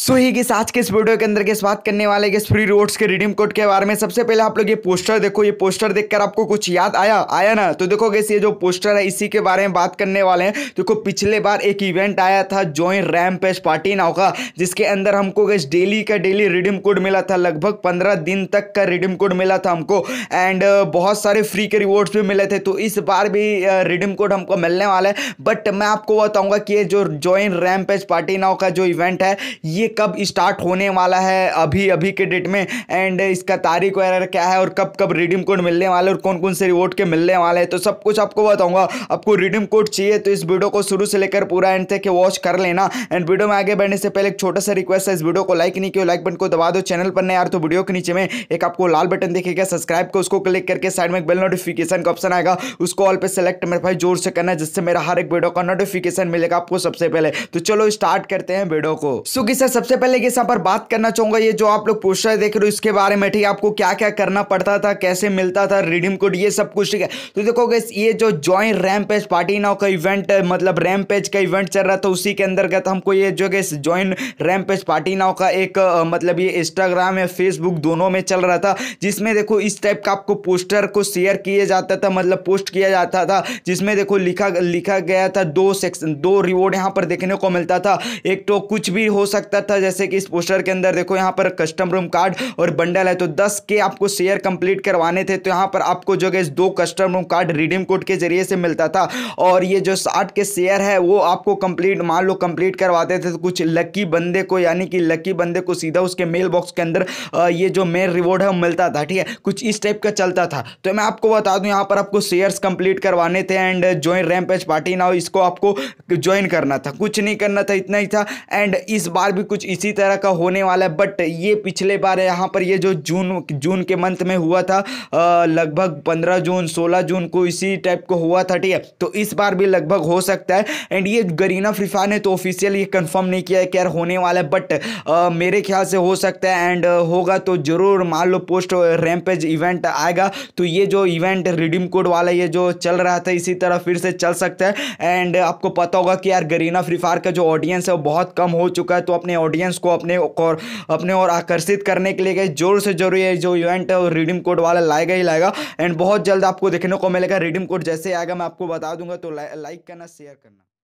सो ही ये किस आज के इस वीडियो के अंदर किस बात करने वाले किस फ्री रोड्स के रिडीम कोड के बारे में सबसे पहले आप लोग ये पोस्टर देखो ये पोस्टर देखकर आपको कुछ याद आया आया ना तो देखो गेस ये जो पोस्टर है इसी के बारे में बात करने वाले हैं देखो पिछले बार एक इवेंट आया था join rampage party now का जिसके अंदर हमको गैस डेली का डेली रिडीम कोड मिला था लगभग पंद्रह दिन तक का रिडीम कोड मिला था हमको एंड बहुत सारे फ्री के रिवॉर्ड्स भी मिले थे तो इस बार भी रिडीम कोड हमको मिलने वाला है बट मैं आपको बताऊँगा कि ये जो join rampage party now का जो इवेंट है ये कब स्टार्ट होने वाला है अभी अभी के डेट में एंड इसका तारीख वगैरह क्या है और कब कब रिडीम कोड मिलने वाले और कौन कौन से रिवॉर्ड के मिलने वाले हैं तो सब कुछ आपको बताऊंगा आपको रिडीम कोड चाहिए तो इस वीडियो को शुरू से लेकर पूरा एंड तक वॉच कर लेना एंड वीडियो में आगे बढ़ने से पहले एक छोटा सा रिक्वेस्ट है इस वीडियो को लाइक नहीं किया लाइक बटन को दबा दो चैनल पर नहीं यार तो वीडियो के नीचे में एक आपको लाल बटन देखेगा सब्सक्राइब का उसको क्लिक करके साइड में एक बेल नोटिफिकेशन का ऑप्शन आएगा उसको ऑल पर सेलेक्ट मेरे भाई जोर से करना जिससे मेरा हर एक वीडियो का नोटिफिकेशन मिलेगा आपको सबसे पहले तो चलो स्टार्ट करते हैं वीडियो को सुखी सर सबसे पहले कि यहाँ पर बात करना चाहूँगा ये जो आप लोग पोस्टर देख रहे हो इसके बारे में ठीक है आपको क्या क्या करना पड़ता था कैसे मिलता था रिडीम कोड ये सब कुछ ठीक है तो देखो गैस ये जो join rampage party now का इवेंट मतलब रैम पेज का इवेंट चल रहा था उसी के अंतर्गत हमको ये जो guys join rampage party now का एक मतलब ये इंस्टाग्राम या फेसबुक दोनों में चल रहा था जिसमें देखो इस टाइप का आपको पोस्टर को शेयर किया जाता था मतलब पोस्ट किया जाता था जिसमें देखो लिखा लिखा गया था दो सेक्शन दो रिवॉर्ड यहाँ पर देखने को मिलता था एक तो कुछ भी हो सकता था जैसे कि इस पोस्टर के अंदर देखो यहाँ पर कस्टम रूम कार्ड और बंडल है तो दस के आपको शेयर कंप्लीट करवाने थे तो यहाँ पर आपको जो है दो custom room card redeem code के जरिए से मिलता था और ये जो साठ के शेयर है वो आपको कंप्लीट मान लो कंप्लीट करवाते थे तो कुछ लक्की बंदे को यानी कि लक्की बंदे को सीधा उसके मेल बॉक्स के अंदर ये जो मेन रिवॉर्ड है वो मिलता था ठीक है कुछ इस टाइप का चलता था तो मैं आपको बता दूँ यहाँ पर आपको शेयर्स कंप्लीट करवाने थे एंड ज्वाइन रैम पार्टी ना इसको आपको ज्वाइन करना था कुछ नहीं करना था इतना ही था एंड इस बार भी कुछ कुछ इसी तरह का होने वाला है बट ये पिछले बार यहाँ पर ये जो जून जून के मंथ में हुआ था लगभग पंद्रह जून सोलह जून को इसी टाइप को हुआ था ठीक है तो इस बार भी लगभग हो सकता है एंड ये गरीना फ्रीफा ने तो ऑफिशियल ये कन्फर्म नहीं किया है कि यार होने वाला है बट मेरे ख्याल से हो सकता है एंड होगा तो जरूर मान लो पोस्ट रैमपेज इवेंट आएगा तो ये जो इवेंट रिडीम कोड वाला ये जो चल रहा था इसी तरह फिर से चल सकता है एंड आपको पता होगा कि यार गरीना फ्री फायर का जो ऑडियंस है वो बहुत कम हो चुका है तो अपने ऑडियंस को अपने और अपने और आकर्षित करने के लिए गए जोर से जरूरी है जो इवेंट है वो रिडीम कोड वाला लाएगा ही लाएगा एंड बहुत जल्द आपको देखने को मिलेगा रिडीम कोड जैसे आएगा मैं आपको बता दूंगा तो लाइक करना शेयर करना